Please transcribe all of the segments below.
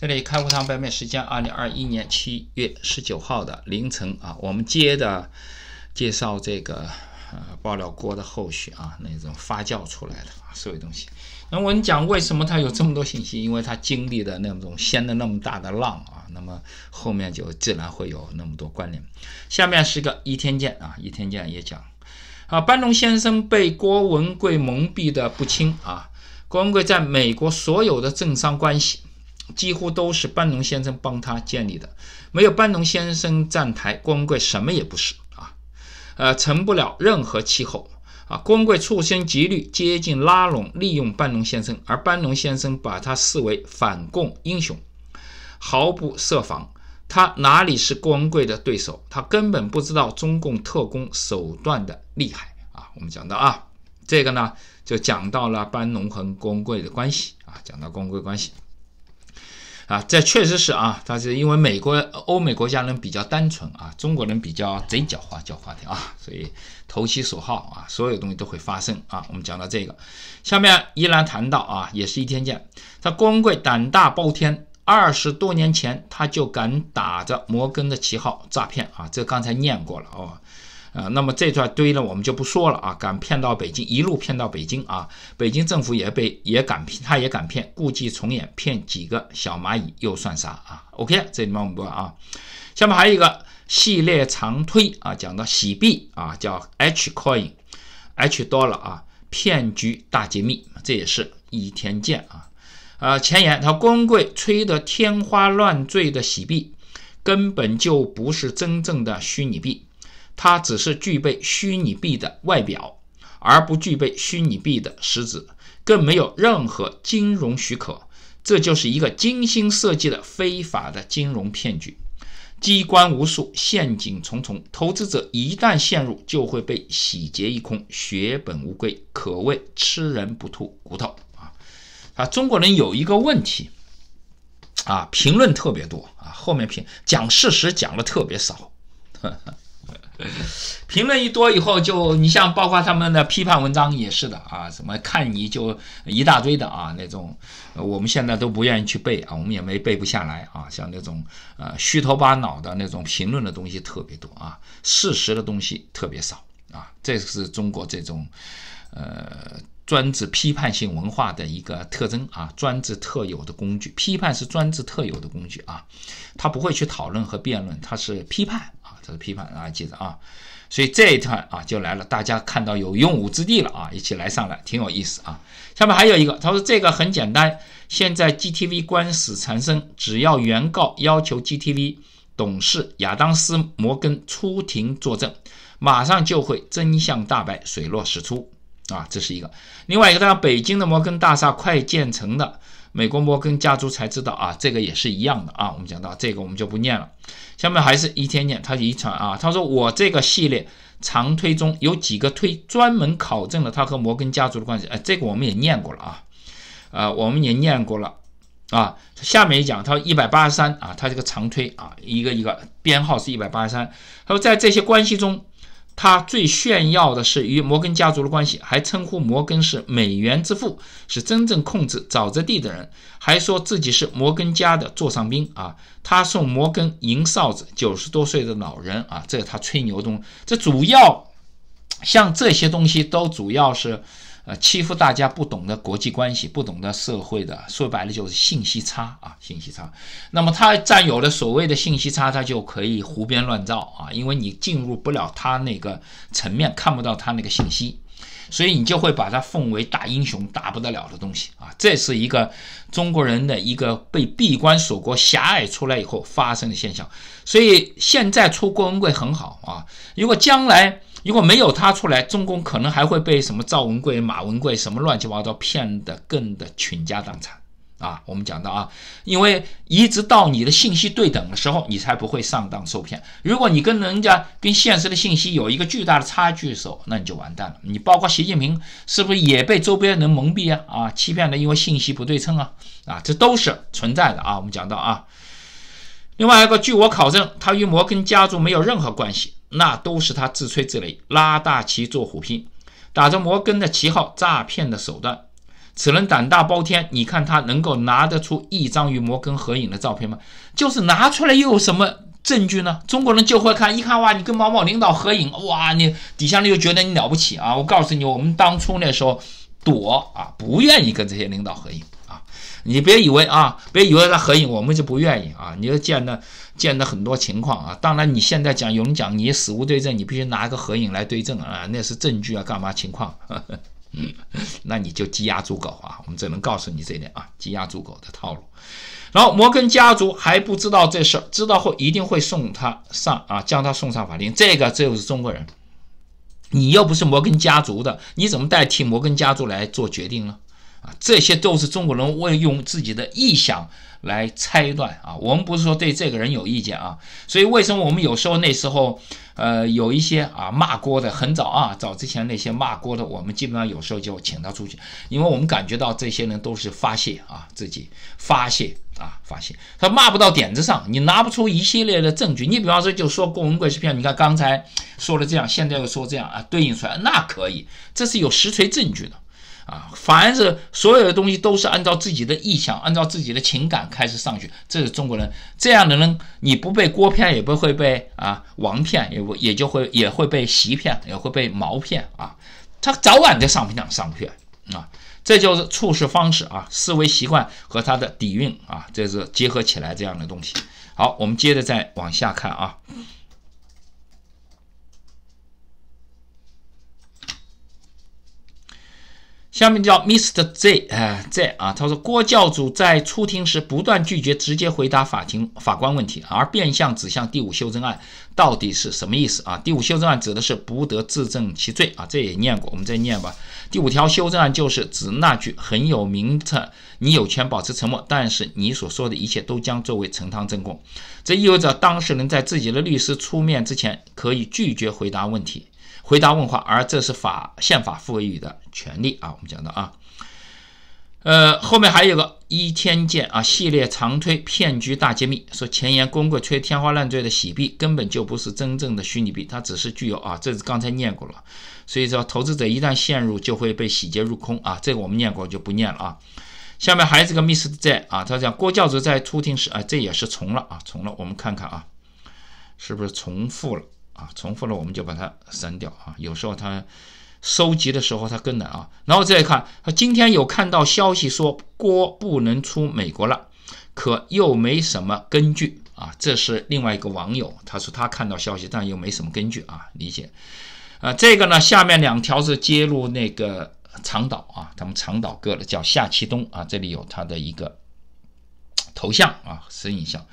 这里开户仓拍面时间，二零二一年七月十九号的凌晨啊。我们接着介绍这个呃爆料锅的后续啊，那种发酵出来的所有东西。那我跟你讲，为什么他有这么多信息？因为他经历的那种掀的那么大的浪啊，那么后面就自然会有那么多关联。下面是个一天见啊，一天见也讲啊，班农先生被郭文贵蒙蔽的不轻啊。郭文贵在美国所有的政商关系。几乎都是班农先生帮他建立的，没有班农先生站台，郭文贵什么也不是啊，呃，成不了任何气候啊。郭文贵处心积虑接近、拉拢、利用班农先生，而班农先生把他视为反共英雄，毫不设防。他哪里是郭文贵的对手？他根本不知道中共特工手段的厉害啊！我们讲到啊，这个呢，就讲到了班农和郭文贵的关系啊，讲到郭文贵关系。啊，这确实是啊，但是因为美国、欧美国家人比较单纯啊，中国人比较贼狡猾狡猾的啊，所以投其所好啊，所有东西都会发生啊。我们讲到这个，下面依然谈到啊，也是一天见。他郭文贵胆大包天，二十多年前他就敢打着摩根的旗号诈骗啊，这刚才念过了哦。呃，那么这段堆呢，我们就不说了啊。敢骗到北京，一路骗到北京啊！北京政府也被也敢骗，他也敢骗，故伎重演，骗几个小蚂蚁又算啥啊？OK，这里面我们不啊。下面还有一个系列长推啊，讲到洗币啊，叫 H Coin，H Dollar 啊，骗局大揭秘，这也是一天见啊。呃，前言，他光棍吹得天花乱坠的洗币，根本就不是真正的虚拟币。它只是具备虚拟币的外表，而不具备虚拟币的实质，更没有任何金融许可。这就是一个精心设计的非法的金融骗局，机关无数，陷阱重重。投资者一旦陷入，就会被洗劫一空，血本无归，可谓吃人不吐骨头啊！啊，中国人有一个问题啊，评论特别多啊，后面评讲事实讲的特别少。评论一多以后，就你像包括他们的批判文章也是的啊，什么看你就一大堆的啊，那种我们现在都不愿意去背啊，我们也没背不下来啊，像那种呃虚头巴脑的那种评论的东西特别多啊，事实的东西特别少啊，这是中国这种呃专制批判性文化的一个特征啊，专制特有的工具，批判是专制特有的工具啊，他不会去讨论和辩论，他是批判。批判，大家记着啊。所以这一段啊就来了，大家看到有用武之地了啊，一起来上来，挺有意思啊。下面还有一个，他说这个很简单，现在 GTV 官司缠身，只要原告要求 GTV 董事亚当斯·摩根出庭作证，马上就会真相大白，水落石出啊。这是一个，另外一个，他北京的摩根大厦快建成的。美国摩根家族才知道啊，这个也是一样的啊。我们讲到这个，我们就不念了。下面还是一天念他遗传啊。他说我这个系列长推中有几个推专门考证了他和摩根家族的关系。哎，这个我们也念过了啊，呃，我们也念过了啊。下面一讲，他说一百八十三啊，他这个长推啊，一个一个编号是一百八十三。他说在这些关系中。他最炫耀的是与摩根家族的关系，还称呼摩根是美元之父，是真正控制沼泽地的人，还说自己是摩根家的座上宾啊！他送摩根银哨子，九十多岁的老人啊，这是他吹牛东。这主要像这些东西都主要是。呃，欺负大家不懂得国际关系，不懂得社会的，说白了就是信息差啊，信息差。那么他占有了所谓的信息差，他就可以胡编乱造啊，因为你进入不了他那个层面，看不到他那个信息，所以你就会把他奉为大英雄，大不得了的东西啊。这是一个中国人的一个被闭关锁国、狭隘出来以后发生的现象。所以现在出郭文贵很好啊，如果将来。如果没有他出来，中公可能还会被什么赵文贵、马文贵什么乱七八糟骗得更的倾家荡产啊！我们讲到啊，因为一直到你的信息对等的时候，你才不会上当受骗。如果你跟人家跟现实的信息有一个巨大的差距的时候，那你就完蛋了。你包括习近平是不是也被周边人蒙蔽啊？啊，欺骗了，因为信息不对称啊！啊，这都是存在的啊！我们讲到啊，另外一个，据我考证，他与摩根家族没有任何关系。那都是他自吹自擂、拉大旗做虎皮，打着摩根的旗号诈骗的手段。此人胆大包天，你看他能够拿得出一张与摩根合影的照片吗？就是拿出来又有什么证据呢？中国人就会看一看，哇，你跟某某领导合影，哇，你底下人就觉得你了不起啊。我告诉你，我们当初那时候躲啊，不愿意跟这些领导合影。你别以为啊，别以为那合影我们就不愿意啊！你就见了见了很多情况啊！当然，你现在讲有人讲你死无对证，你必须拿一个合影来对证啊，那是证据啊，干嘛情况？嗯，那你就鸡鸭猪狗啊！我们只能告诉你这点啊，鸡鸭猪狗的套路。然后摩根家族还不知道这事儿，知道后一定会送他上啊，将他送上法庭。这个这就是中国人，你又不是摩根家族的，你怎么代替摩根家族来做决定呢？啊，这些都是中国人为用自己的臆想来猜断啊。我们不是说对这个人有意见啊，所以为什么我们有时候那时候，呃，有一些啊骂郭的很早啊，早之前那些骂郭的，我们基本上有时候就请他出去，因为我们感觉到这些人都是发泄啊，自己发泄啊，发泄。他骂不到点子上，你拿不出一系列的证据。你比方说就说郭文贵是骗你看刚才说了这样，现在又说这样啊，对应出来那可以，这是有实锤证据的。啊，凡是所有的东西都是按照自己的意想，按照自己的情感开始上去，这是中国人这样的人，你不被锅骗也不会被啊王骗，也也就会也会被席骗，也会被毛骗啊，他早晚得上不上上不去啊，这就是处事方式啊，思维习惯和他的底蕴啊，这是结合起来这样的东西。好，我们接着再往下看啊。下面叫 Mr. Z，呃、z 啊，他说郭教主在出庭时不断拒绝直接回答法庭法官问题，而变相指向第五修正案到底是什么意思啊？第五修正案指的是不得自证其罪啊，这也念过，我们再念吧。第五条修正案就是指那句很有名的：“你有权保持沉默，但是你所说的一切都将作为呈堂证供。”这意味着当事人在自己的律师出面之前可以拒绝回答问题。回答问话，而这是法宪法赋予的权利啊。我们讲到啊，呃，后面还有个一天见啊系列长推骗局大揭秘，说前沿公哥吹天花乱坠的洗币根本就不是真正的虚拟币，它只是具有啊，这是刚才念过了，所以说投资者一旦陷入就会被洗劫入空啊。这个我们念过就不念了啊。下面还是个 Miss J 啊，他讲郭教主在出庭时啊，这也是重了啊，重了，我们看看啊，是不是重复了。啊，重复了我们就把它删掉啊。有时候他收集的时候他跟的啊，然后再看他今天有看到消息说郭不能出美国了，可又没什么根据啊。这是另外一个网友，他说他看到消息，但又没什么根据啊，理解。啊，这个呢下面两条是揭露那个长岛啊，咱们长岛哥的叫夏其东啊，这里有他的一个头像啊，身影像。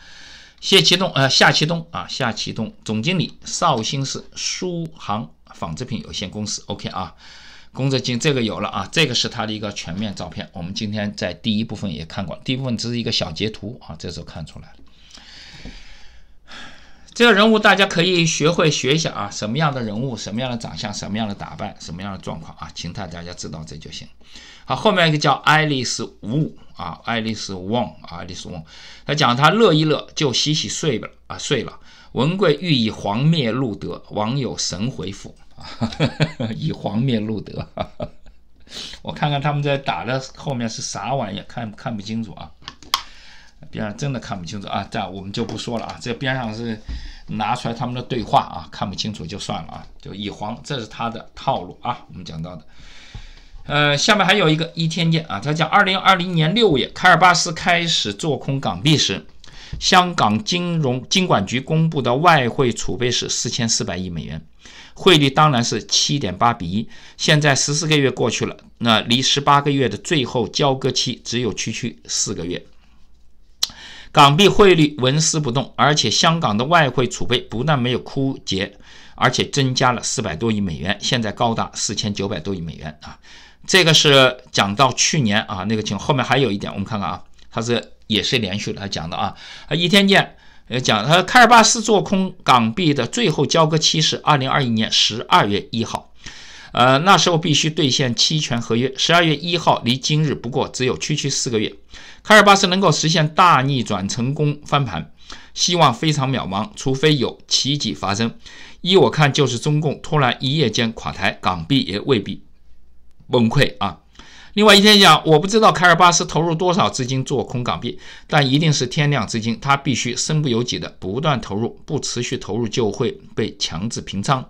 谢启东，呃，夏启东啊，夏启东总经理，绍兴市苏杭纺织品有限公司。OK 啊，工作经这个有了啊，这个是他的一个全面照片。我们今天在第一部分也看过，第一部分只是一个小截图啊，这时候看出来了。这个人物大家可以学会学一下啊，什么样的人物，什么样的长相，什么样的打扮，什么样的状况啊，请态大家知道这就行。好，后面一个叫爱丽丝无啊，爱丽丝旺啊，爱丽丝旺，他讲他乐一乐就洗洗睡吧啊，睡了。文贵欲以黄灭路德，网友神回复啊，以黄灭路德。我看看他们在打的后面是啥玩意，看看不清楚啊，边上真的看不清楚啊，这我们就不说了啊，这边上是。拿出来他们的对话啊，看不清楚就算了啊，就以黄，这是他的套路啊，我们讲到的。呃，下面还有一个一天见啊，他讲，二零二零年六月，卡尔巴斯开始做空港币时，香港金融金管局公布的外汇储备是四千四百亿美元，汇率当然是七点八比一。现在十四个月过去了，那离十八个月的最后交割期只有区区四个月。港币汇率纹丝不动，而且香港的外汇储备不但没有枯竭，而且增加了四百多亿美元，现在高达四千九百多亿美元啊！这个是讲到去年啊那个情况，后面还有一点，我们看看啊，他是也是连续的讲的啊，啊一天见，呃讲啊，开尔巴斯做空港币的最后交割期是二零二一年十二月一号。呃，那时候必须兑现期权合约。十二月一号离今日不过只有区区四个月，凯尔巴斯能够实现大逆转成功翻盘，希望非常渺茫，除非有奇迹发生。依我看，就是中共突然一夜间垮台，港币也未必崩溃啊。另外一天讲，我不知道凯尔巴斯投入多少资金做空港币，但一定是天量资金，他必须身不由己的不断投入，不持续投入就会被强制平仓。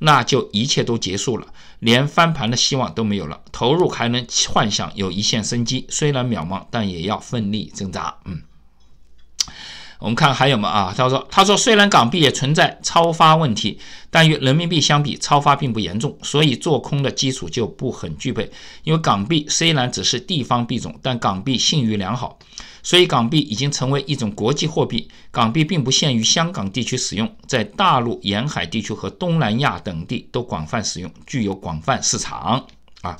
那就一切都结束了，连翻盘的希望都没有了。投入还能幻想有一线生机，虽然渺茫，但也要奋力挣扎。嗯，我们看还有吗？啊，他说，他说，虽然港币也存在超发问题，但与人民币相比，超发并不严重，所以做空的基础就不很具备。因为港币虽然只是地方币种，但港币信誉良好。所以港币已经成为一种国际货币，港币并不限于香港地区使用，在大陆沿海地区和东南亚等地都广泛使用，具有广泛市场啊。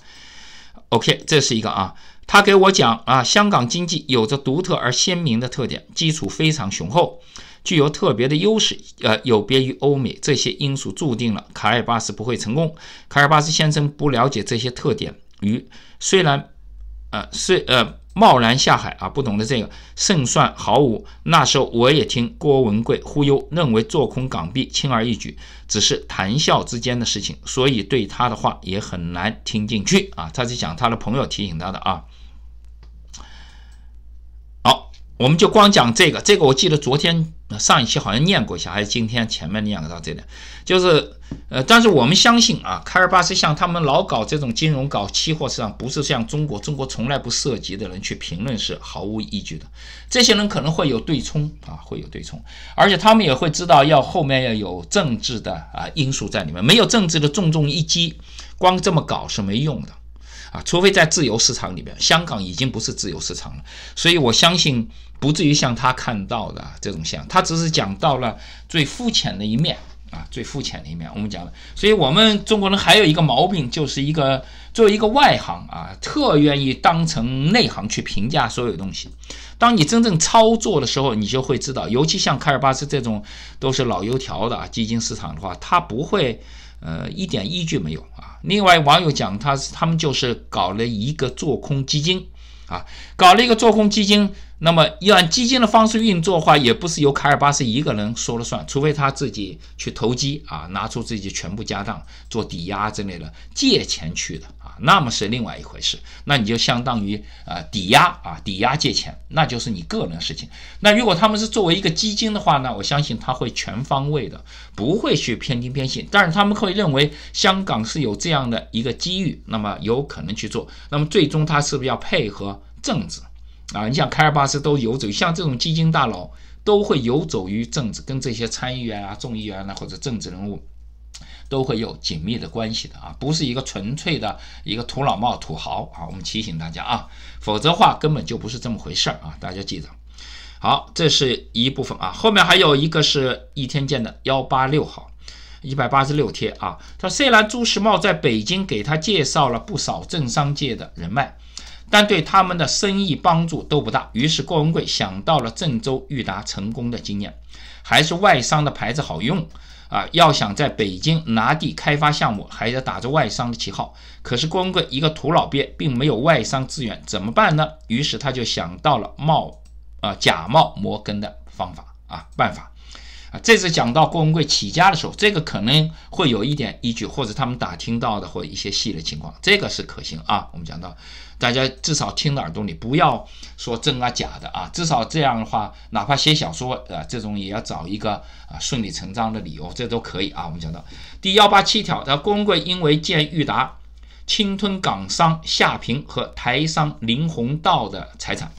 OK，这是一个啊。他给我讲啊，香港经济有着独特而鲜明的特点，基础非常雄厚，具有特别的优势，呃，有别于欧美这些因素，注定了卡尔巴斯不会成功。卡尔巴斯先生不了解这些特点，与虽然，呃，虽呃。贸然下海啊，不懂得这个胜算毫无。那时候我也听郭文贵忽悠，认为做空港币轻而易举，只是谈笑之间的事情，所以对他的话也很难听进去啊。他是讲他的朋友提醒他的啊。好，我们就光讲这个。这个我记得昨天。上一期好像念过一下，还是今天前面念到这点，就是，呃，但是我们相信啊，凯尔巴斯像他们老搞这种金融、搞期货，市场，不是像中国，中国从来不涉及的人去评论是毫无依据的。这些人可能会有对冲啊，会有对冲，而且他们也会知道要后面要有政治的啊因素在里面，没有政治的重重一击，光这么搞是没用的。啊，除非在自由市场里面，香港已经不是自由市场了，所以我相信不至于像他看到的这种现象，他只是讲到了最肤浅的一面啊，最肤浅的一面。我们讲了，所以我们中国人还有一个毛病，就是一个作为一个外行啊，特愿意当成内行去评价所有东西。当你真正操作的时候，你就会知道，尤其像凯尔巴斯这种都是老油条的基金市场的话，他不会。呃，一点依据没有啊。另外，网友讲他他们就是搞了一个做空基金啊，搞了一个做空基金。那么，要按基金的方式运作的话，也不是由凯尔巴斯一个人说了算，除非他自己去投机啊，拿出自己全部家当做抵押之类的借钱去的。那么是另外一回事，那你就相当于啊抵押啊抵押借钱，那就是你个人事情。那如果他们是作为一个基金的话呢，我相信他会全方位的，不会去偏听偏信。但是他们会认为香港是有这样的一个机遇，那么有可能去做。那么最终他是不是要配合政治啊？你像凯尔巴斯都游走，像这种基金大佬都会游走于政治，跟这些参议员啊、众议员啊或者政治人物。都会有紧密的关系的啊，不是一个纯粹的一个土老帽土豪啊，我们提醒大家啊，否则话根本就不是这么回事儿啊，大家记着。好，这是一部分啊，后面还有一个是易天见的幺八六号，一百八十六贴啊。他虽然朱时茂在北京给他介绍了不少政商界的人脉，但对他们的生意帮助都不大。于是郭文贵想到了郑州裕达成功的经验，还是外商的牌子好用。啊，要想在北京拿地开发项目，还得打着外商的旗号。可是光文一个土老鳖，并没有外商资源，怎么办呢？于是他就想到了冒啊假冒摩根的方法啊办法。啊，这次讲到郭文贵起家的时候，这个可能会有一点依据，或者他们打听到的，或者一些细的情况，这个是可行啊。我们讲到，大家至少听到耳朵里，不要说真啊假的啊，至少这样的话，哪怕写小说啊，这种也要找一个啊顺理成章的理由，这都可以啊。我们讲到第幺八七条，那郭文贵因为建裕达，侵吞港商夏平和台商林鸿道的财产，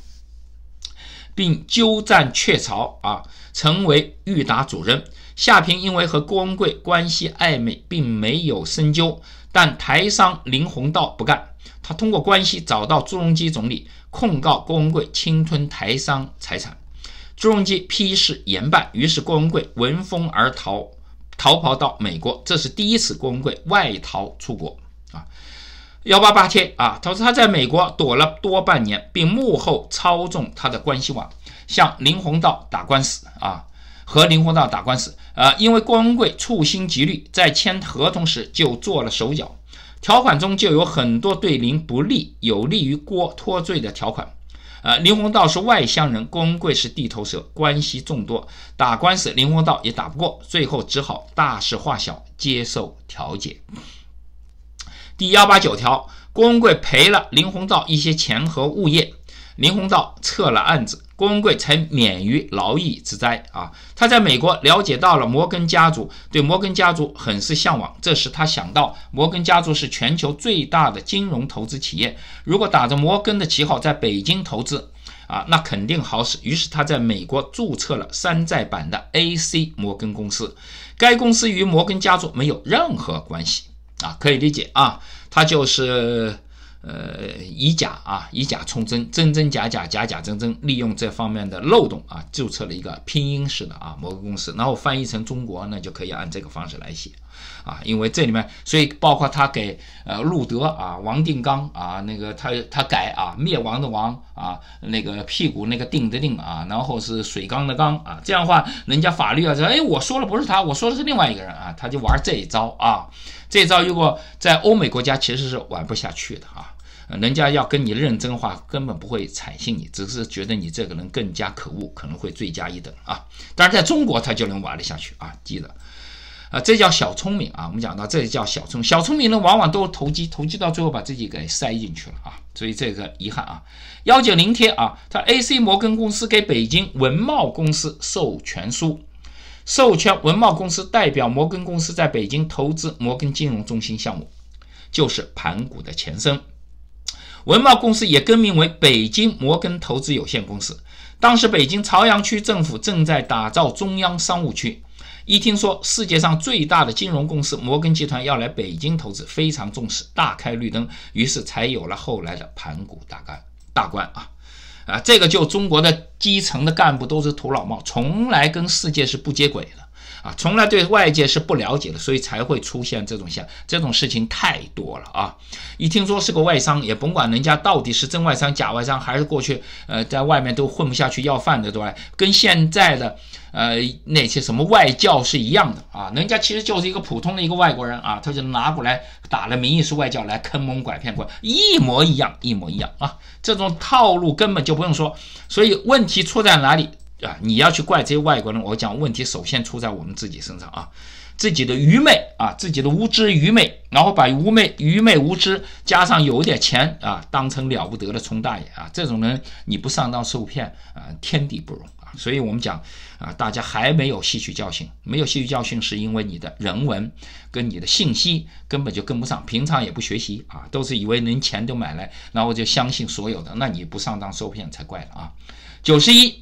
并鸠占鹊巢啊。成为裕达主任，夏平因为和郭文贵关系暧昧，并没有深究，但台商林鸿道不干，他通过关系找到朱镕基总理，控告郭文贵侵吞台商财产，朱镕基批示严办，于是郭文贵闻风而逃，逃跑到美国，这是第一次郭文贵外逃出国啊，幺八八天啊，他说他在美国躲了多半年，并幕后操纵他的关系网。向林鸿道打官司啊，和林鸿道打官司啊，因为郭文贵处心积虑在签合同时就做了手脚，条款中就有很多对林不利、有利于郭脱罪的条款。呃，林鸿道是外乡人，郭文贵是地头蛇，关系众多，打官司林鸿道也打不过，最后只好大事化小，接受调解。第幺八九条，郭文贵赔了林鸿道一些钱和物业，林鸿道撤了案子。郭文贵才免于牢狱之灾啊！他在美国了解到了摩根家族，对摩根家族很是向往。这时他想到，摩根家族是全球最大的金融投资企业，如果打着摩根的旗号在北京投资啊，那肯定好使。于是他在美国注册了山寨版的 AC 摩根公司，该公司与摩根家族没有任何关系啊！可以理解啊，他就是。呃，以假啊，以假充真，真真假假，假假真真，利用这方面的漏洞啊，注册了一个拼音式的啊某个公司，然后翻译成中国，那就可以按这个方式来写。啊，因为这里面，所以包括他给呃路德啊、王定刚啊，那个他他改啊，灭亡的亡啊，那个屁股那个定的定啊，然后是水缸的缸啊，这样的话，人家法律啊说，哎，我说了不是他，我说的是另外一个人啊，他就玩这一招啊，这一招如果在欧美国家其实是玩不下去的啊，人家要跟你认真话，根本不会采信你，只是觉得你这个人更加可恶，可能会罪加一等啊，但是在中国他就能玩得下去啊，记得。啊，这叫小聪明啊！我们讲到这叫小聪小聪明呢，往往都是投机，投机到最后把自己给塞进去了啊，所以这个遗憾啊。幺九零天啊，他 A C 摩根公司给北京文茂公司授权书，授权文茂公司代表摩根公司在北京投资摩根金融中心项目，就是盘古的前身。文茂公司也更名为北京摩根投资有限公司。当时北京朝阳区政府正在打造中央商务区。一听说世界上最大的金融公司摩根集团要来北京投资，非常重视，大开绿灯，于是才有了后来的盘古大干大观啊，啊，这个就中国的基层的干部都是土老帽，从来跟世界是不接轨的。啊，从来对外界是不了解的，所以才会出现这种像这种事情太多了啊！一听说是个外商，也甭管人家到底是真外商、假外商，还是过去呃在外面都混不下去要饭的对吧？跟现在的呃那些什么外教是一样的啊！人家其实就是一个普通的一个外国人啊，他就拿过来打了名义是外教来坑蒙拐骗过来，一模一样，一模一样啊！这种套路根本就不用说，所以问题出在哪里？啊！你要去怪这些外国人，我讲问题首先出在我们自己身上啊，自己的愚昧啊，自己的无知愚昧，然后把愚昧、愚昧、无知加上有点钱啊，当成了不得的充大爷啊！这种人你不上当受骗啊，天地不容啊！所以我们讲啊，大家还没有吸取教训，没有吸取教训是因为你的人文跟你的信息根本就跟不上，平常也不学习啊，都是以为能钱都买来，然后就相信所有的，那你不上当受骗才怪了啊！九十一。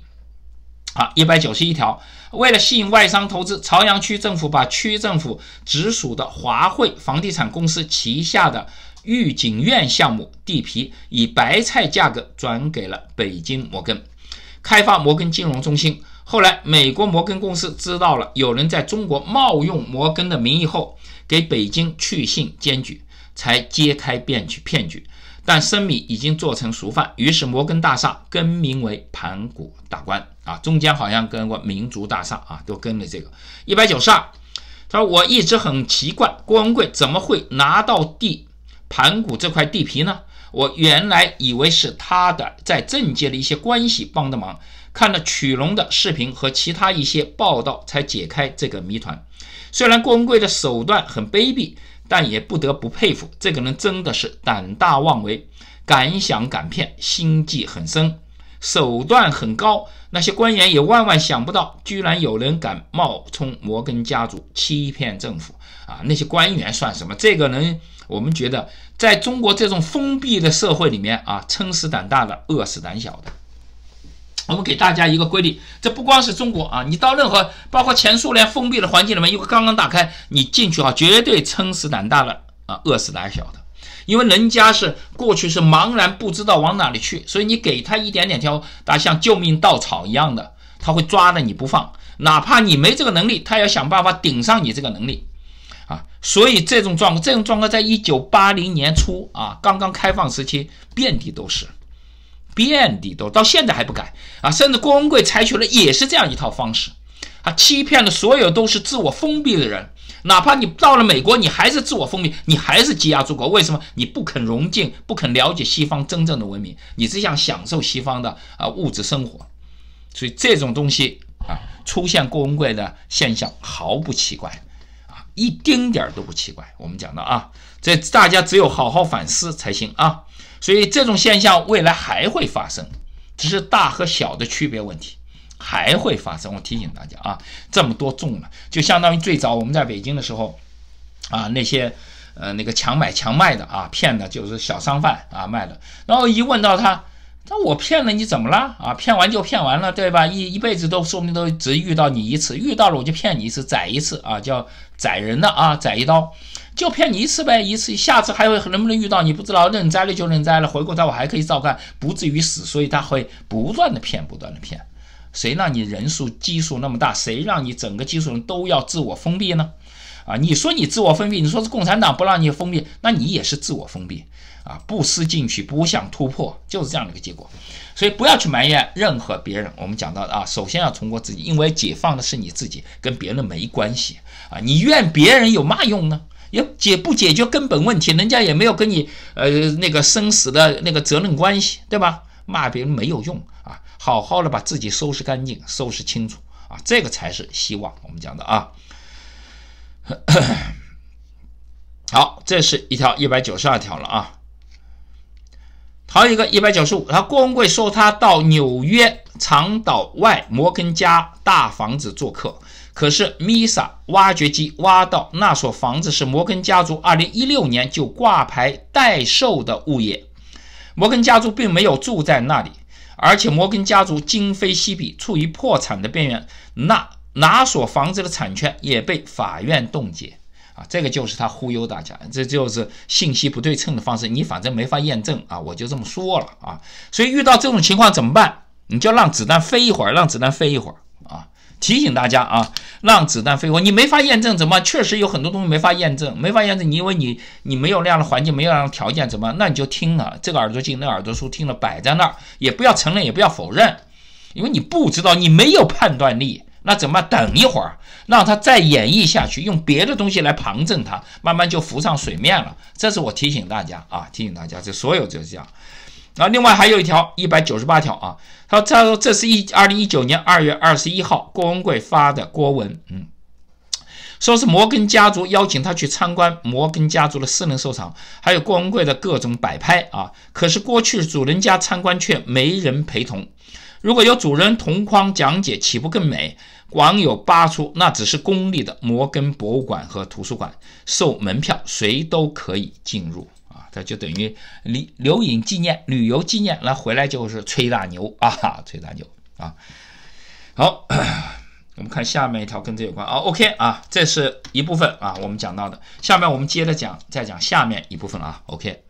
啊，一百九十一条，为了吸引外商投资，朝阳区政府把区政府直属的华汇房地产公司旗下的御景苑项目地皮以白菜价格转给了北京摩根，开发摩根金融中心。后来，美国摩根公司知道了有人在中国冒用摩根的名义后，给北京去信检举，才揭开骗局骗局。但生米已经做成熟饭，于是摩根大厦更名为盘古大观啊，中间好像跟过民族大厦啊，都跟了这个一百九十二。他说：“我一直很奇怪，郭文贵怎么会拿到地盘古这块地皮呢？我原来以为是他的在政界的一些关系帮的忙。看了曲龙的视频和其他一些报道，才解开这个谜团。虽然郭文贵的手段很卑鄙。”但也不得不佩服，这个人真的是胆大妄为，敢想敢骗，心计很深，手段很高。那些官员也万万想不到，居然有人敢冒充摩根家族欺骗政府啊！那些官员算什么？这个人，我们觉得，在中国这种封闭的社会里面啊，撑死胆大的，饿死胆小的。我们给大家一个规律，这不光是中国啊，你到任何包括前苏联封闭的环境里面，因为刚刚打开，你进去啊，绝对撑死胆大的啊，饿死胆小的，因为人家是过去是茫然不知道往哪里去，所以你给他一点点条，大像救命稻草一样的，他会抓着你不放，哪怕你没这个能力，他要想办法顶上你这个能力啊。所以这种状况，这种状况在一九八零年初啊，刚刚开放时期遍地都是。遍地都到现在还不改啊！甚至郭文贵采取了也是这样一套方式，啊，欺骗了所有都是自我封闭的人。哪怕你到了美国，你还是自我封闭，你还是积压祖国。为什么你不肯融进、不肯了解西方真正的文明？你只想享受西方的啊物质生活。所以这种东西啊，出现郭文贵的现象毫不奇怪，啊，一丁点儿都不奇怪。我们讲的啊，这大家只有好好反思才行啊。所以这种现象未来还会发生，只是大和小的区别问题，还会发生。我提醒大家啊，这么多重了，就相当于最早我们在北京的时候，啊那些，呃那个强买强卖的啊骗的就是小商贩啊卖的，然后一问到他，那我骗了你怎么了啊？骗完就骗完了，对吧？一一辈子都说不定都只遇到你一次，遇到了我就骗你一次宰一次啊，叫宰人的啊宰一刀。就骗你一次呗，一次，下次还会能不能遇到你不知道，认栽了就认栽了，回过头我还可以照干，不至于死，所以他会不断的骗，不断的骗。谁让你人数基数那么大，谁让你整个基数人都要自我封闭呢？啊，你说你自我封闭，你说是共产党不让你封闭，那你也是自我封闭啊，不思进取，不想突破，就是这样的一个结果。所以不要去埋怨任何别人。我们讲到啊，首先要通过自己，因为解放的是你自己，跟别人没关系啊，你怨别人有嘛用呢？也解不解决根本问题，人家也没有跟你呃那个生死的那个责任关系，对吧？骂别人没有用啊，好好的把自己收拾干净、收拾清楚啊，这个才是希望我们讲的啊。好，这是一条一百九十二条了啊，还有一个一百九十五，然后郭文贵说他到纽约长岛外摩根家大房子做客。可是 m i s a 挖掘机挖到那所房子是摩根家族2016年就挂牌代售的物业，摩根家族并没有住在那里，而且摩根家族今非昔比，处于破产的边缘，那哪所房子的产权也被法院冻结啊？这个就是他忽悠大家，这就是信息不对称的方式，你反正没法验证啊，我就这么说了啊，所以遇到这种情况怎么办？你就让子弹飞一会儿，让子弹飞一会儿。提醒大家啊，让子弹飞过，你没法验证怎么？确实有很多东西没法验证，没法验证，你因为你你没有那样的环境，没有那样的条件，怎么？那你就听了这个耳朵进，那耳朵出，听了摆在那儿，也不要承认，也不要否认，因为你不知道，你没有判断力，那怎么？办？等一会儿，让他再演绎下去，用别的东西来旁证它，慢慢就浮上水面了。这是我提醒大家啊，提醒大家，这所有就是这样。后另外还有一条，一百九十八条啊。他说，这这是一二零一九年二月二十一号郭文贵发的郭文，嗯，说是摩根家族邀请他去参观摩根家族的私人收藏，还有郭文贵的各种摆拍啊。可是过去主人家参观却没人陪同，如果有主人同框讲解，岂不更美？网友扒出，那只是公立的摩根博物馆和图书馆，售门票，谁都可以进入。这就等于留留影纪念、旅游纪念，那回来就是吹大牛 啊，吹大牛啊。好，我们看下面一条跟这有关啊。OK 啊，这是一部分啊，我们讲到的。下面我们接着讲，再讲下面一部分啊。OK。